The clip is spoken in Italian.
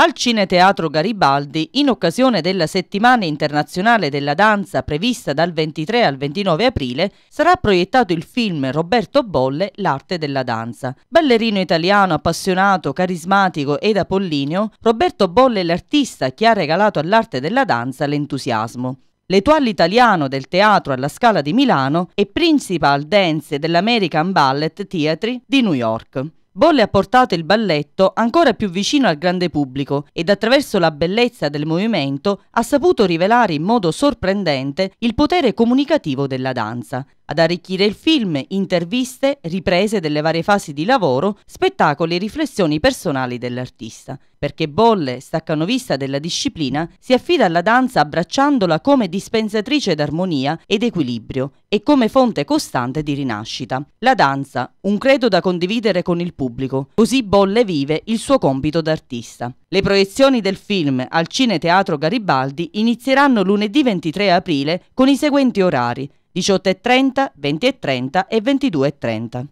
Al Cineteatro Garibaldi, in occasione della Settimana Internazionale della Danza prevista dal 23 al 29 aprile, sarà proiettato il film Roberto Bolle, L'arte della danza. Ballerino italiano appassionato, carismatico ed apollineo, Roberto Bolle è l'artista che ha regalato all'arte della danza l'entusiasmo. L'Etoile italiano del teatro alla Scala di Milano e Principal Dance dell'American Ballet Theatre di New York. Bolle ha portato il balletto ancora più vicino al grande pubblico ed attraverso la bellezza del movimento ha saputo rivelare in modo sorprendente il potere comunicativo della danza. Ad arricchire il film, interviste, riprese delle varie fasi di lavoro, spettacoli e riflessioni personali dell'artista. Perché Bolle, staccanovista della disciplina, si affida alla danza abbracciandola come dispensatrice d'armonia ed equilibrio e come fonte costante di rinascita. La danza, un credo da condividere con il pubblico pubblico. Così Bolle vive il suo compito d'artista. Le proiezioni del film al Cine Teatro Garibaldi inizieranno lunedì 23 aprile con i seguenti orari 18.30, 20.30 e 22.30.